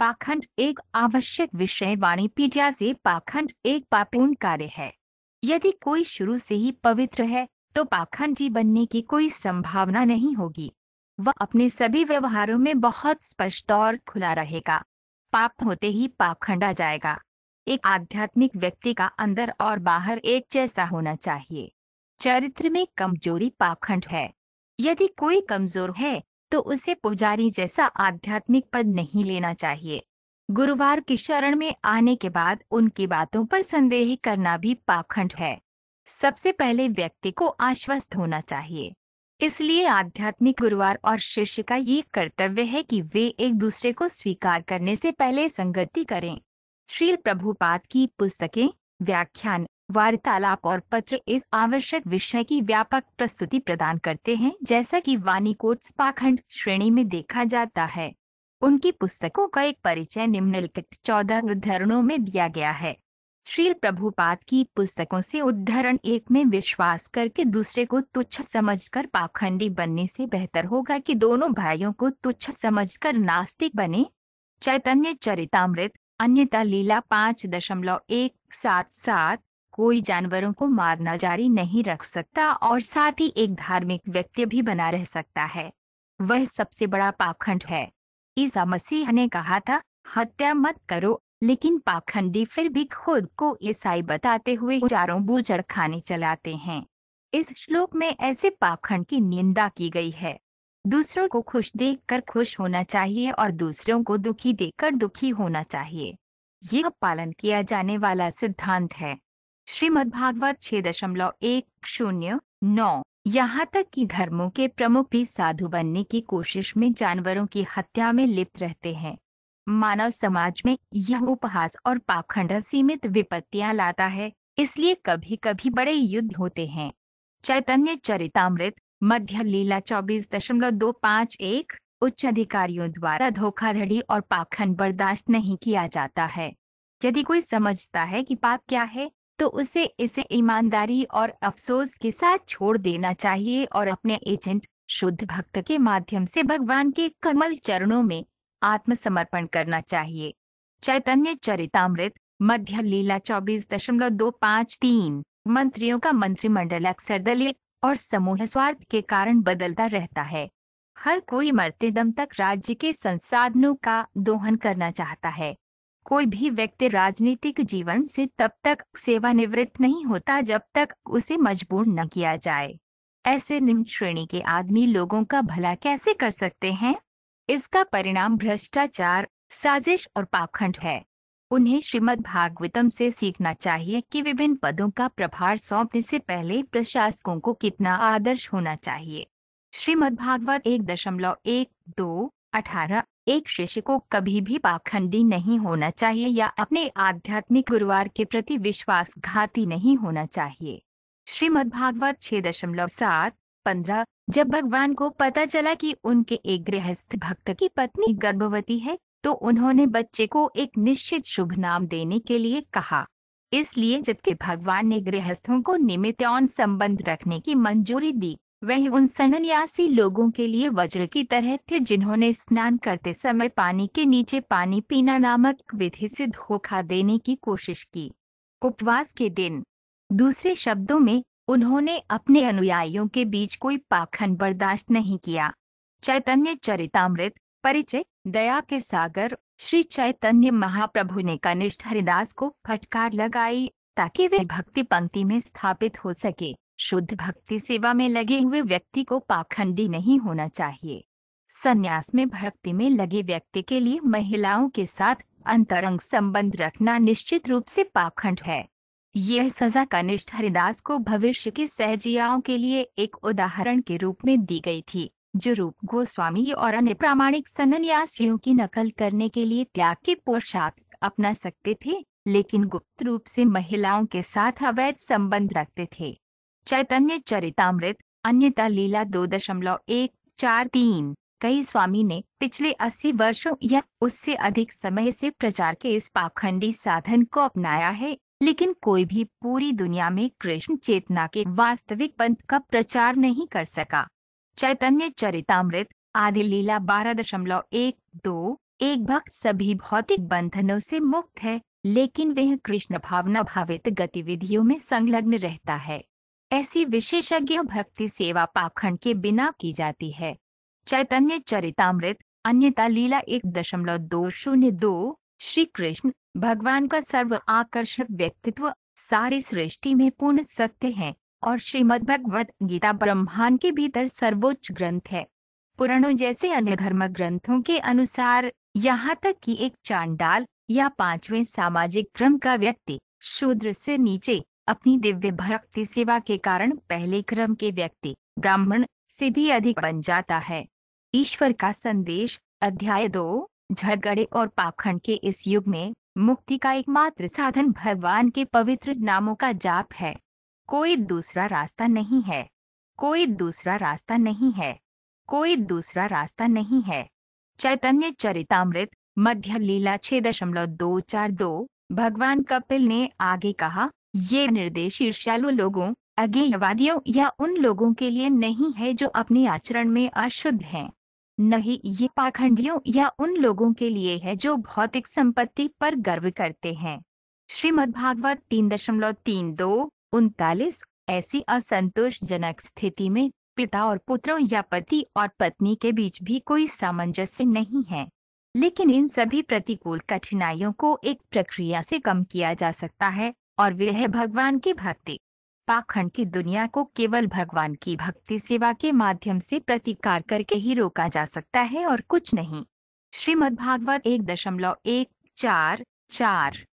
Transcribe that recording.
पाखंड एक आवश्यक विषय वाणी पीटिया से पाखंड एक पापूर्ण कार्य है यदि कोई शुरू से ही पवित्र है तो पाखंडी बनने की कोई संभावना नहीं होगी वह अपने सभी व्यवहारों में बहुत स्पष्ट और खुला रहेगा पाप होते ही पाखंड आ जाएगा एक आध्यात्मिक व्यक्ति का अंदर और बाहर एक जैसा होना चाहिए चरित्र में कमजोरी पाखंड है यदि कोई कमजोर है तो उसे पुजारी जैसा आध्यात्मिक पद नहीं लेना चाहिए गुरुवार की शरण में आने के बाद उनकी बातों पर संदेह करना भी पाखंड है सबसे पहले व्यक्ति को आश्वस्त होना चाहिए इसलिए आध्यात्मिक गुरुवार और शिष्य का ये कर्तव्य है कि वे एक दूसरे को स्वीकार करने से पहले संगति करें श्रील प्रभुपाद की पुस्तकें व्याख्यान वार्तालाप और पत्र इस आवश्यक विषय की व्यापक प्रस्तुति प्रदान करते हैं जैसा कि वानीकोट पाखंड श्रेणी में देखा जाता है उनकी पुस्तकों का एक परिचय निम्नलिखित चौदह उद्धरणों में दिया गया है श्रील प्रभुपाद की पुस्तकों से उद्धरण एक में विश्वास करके दूसरे को तुच्छ समझकर पाखंडी बनने से बेहतर होगा कि दोनों भाइयों को तुच्छ समझकर नास्तिक बने चैतन्य चरितमृत अन्यता लीला पाँच दशमलव एक सात सात कोई जानवरों को मारना जारी नहीं रख सकता और साथ ही एक धार्मिक व्यक्ति भी बना रह सकता है वह सबसे बड़ा पाखंड है ईसा मसीह ने कहा था हत्या मत करो लेकिन पाखंडी फिर भी खुद को ईसाई बताते हुए चारों बूचड़ खाने चलाते हैं इस श्लोक में ऐसे पाखंड की निंदा की गई है दूसरों को खुश देखकर खुश होना चाहिए और दूसरों को दुखी देखकर दुखी होना चाहिए यह पालन किया जाने वाला सिद्धांत है श्रीमदभागवत छह दशमलव एक शून्य नौ यहाँ तक कि धर्मों के प्रमुख भी साधु बनने की कोशिश में जानवरों की हत्या में लिप्त रहते हैं मानव समाज में यह उपहास और पाखंड सीमित विपत्तियां लाता है इसलिए कभी कभी बड़े युद्ध होते हैं चैतन्य चरितमृत मध्य लीला चौबीस दशमलव दो पाँच एक उच्च अधिकारियों द्वारा धोखाधड़ी और पाखंड बर्दाश्त नहीं किया जाता है यदि कोई समझता है कि पाप क्या है तो उसे इसे ईमानदारी और अफसोस के साथ छोड़ देना चाहिए और अपने एजेंट शुद्ध भक्त के माध्यम से भगवान के कमल चरणों में आत्मसमर्पण करना चाहिए चैतन्य चरितमृत मध्य लीला चौबीस दशमलव दो पाँच तीन मंत्रियों का मंत्रिमंडल अक्सर दलित और समूह स्वार्थ के कारण बदलता रहता है हर कोई मरते दम तक राज्य के संसाधनों का दोहन करना चाहता है कोई भी व्यक्ति राजनीतिक जीवन से तब तक सेवानिवृत्त नहीं होता जब तक उसे मजबूर न किया जाए ऐसे निम्न श्रेणी के आदमी लोगों का भला कैसे कर सकते हैं इसका परिणाम भ्रष्टाचार साजिश और पाखंड है उन्हें श्रीमद् भागवतम से सीखना चाहिए कि विभिन्न पदों का प्रभार सौंपने से पहले प्रशासकों को कितना आदर्श होना चाहिए श्रीमद् भागवत एक दशमलव एक दो अठारह एक शिष्य को कभी भी पाखंडी नहीं होना चाहिए या अपने आध्यात्मिक गुरुवार के प्रति विश्वासघाती नहीं होना चाहिए श्रीमद् भागवत छह दशमलव सात पंद्रह जब भगवान को पता चला कि उनके एक गृहस्थ भक्त की पत्नी गर्भवती है तो उन्होंने बच्चे को एक निश्चित शुभ नाम देने के लिए कहा इसलिए जबकि भगवान ने गृहस्थों को निमित्त संबंध रखने की मंजूरी दी वह उन सन्यासी लोगों के लिए वज्र की तरह थे जिन्होंने स्नान करते समय पानी के नीचे पानी पीना नामक विधि से धोखा देने की कोशिश की उपवास के दिन दूसरे शब्दों में उन्होंने अपने अनुयायियों के बीच कोई पाखंड बर्दाश्त नहीं किया चैतन्य चरितमृत परिचय दया के सागर श्री चैतन्य महाप्रभु ने कनिष्ठ हरिदास को फटकार लगाई ताकि वे भक्ति पंक्ति में स्थापित हो सके शुद्ध भक्ति सेवा में लगे हुए व्यक्ति को पाखंडी नहीं होना चाहिए संन्यास में भक्ति में लगे व्यक्ति के लिए महिलाओं के साथ अंतरंग संबंध रखना निश्चित रूप से पाखंड है यह सजा कनिष्ठ हरिदास को भविष्य की सहजियाओं के लिए एक उदाहरण के रूप में दी गई थी जो रूप गोस्वामी और अन्य प्रामाणिक सन्यासियों की नकल करने के लिए त्याग के पोशाक अपना सकते थे लेकिन गुप्त रूप से महिलाओं के साथ अवैध संबंध रखते थे चैतन्य चरितमृत अन्यता लीला दो दशमलव एक चार तीन कई स्वामी ने पिछले अस्सी वर्षों या उससे अधिक समय से प्रचार के इस पाखंडी साधन को अपनाया है लेकिन कोई भी पूरी दुनिया में कृष्ण चेतना के वास्तविक पंथ का प्रचार नहीं कर सका चैतन्य चरितमृत आदि लीला बारह दशमलव एक दो एक भक्त सभी भौतिक बंधनों से मुक्त है लेकिन वह कृष्ण भावना भावित गतिविधियों में संलग्न रहता है ऐसी विशेषज्ञ भक्ति सेवा पाखंड के बिना की जाती है चैतन्य चरितमृत अन्यता लीला एक दशमलव दो शून्य दो श्री कृष्ण भगवान का सर्व आकर्षक व्यक्तित्व सारी सृष्टि में पूर्ण सत्य है और श्रीमद भगवत गीता ब्रह्मांड के भीतर सर्वोच्च ग्रंथ है पुराणों जैसे अन्य धर्म ग्रंथों के अनुसार यहाँ तक कि एक चांडाल या पांचवें सामाजिक क्रम का व्यक्ति शूद्र से नीचे अपनी दिव्य भक्ति सेवा के कारण पहले क्रम के व्यक्ति ब्राह्मण से भी अधिक बन जाता है ईश्वर का संदेश अध्याय दो झगड़े और पाखंड के इस युग में मुक्ति का एकमात्र साधन भगवान के पवित्र नामों का जाप है कोई दूसरा रास्ता नहीं है कोई दूसरा रास्ता नहीं है कोई दूसरा रास्ता नहीं है चैतन्य चरितमृत मध्य लीला छह दशमलव दो चार दो भगवान कपिल ने आगे कहा ये निर्देश ईर्ष्यालु लोगों अज्ञेयवादियों या उन लोगों के लिए नहीं है जो अपने आचरण में अशुद्ध हैं नहीं ये पाखंडियों या उन लोगों के लिए है जो भौतिक संपत्ति पर गर्व करते हैं श्रीमद भागवत तीन दशमलव तीन दो उनतालीस ऐसी असंतोषजनक स्थिति में पिता और पुत्रों या पति और पत्नी के बीच भी कोई सामंजस्य नहीं है लेकिन इन सभी प्रतिकूल कठिनाइयों को एक प्रक्रिया से कम किया जा सकता है और वे है भगवान की भक्ति पाखंड की दुनिया को केवल भगवान की भक्ति सेवा के माध्यम से प्रतिकार करके ही रोका जा सकता है और कुछ नहीं भागवत एक दशमलव एक चार चार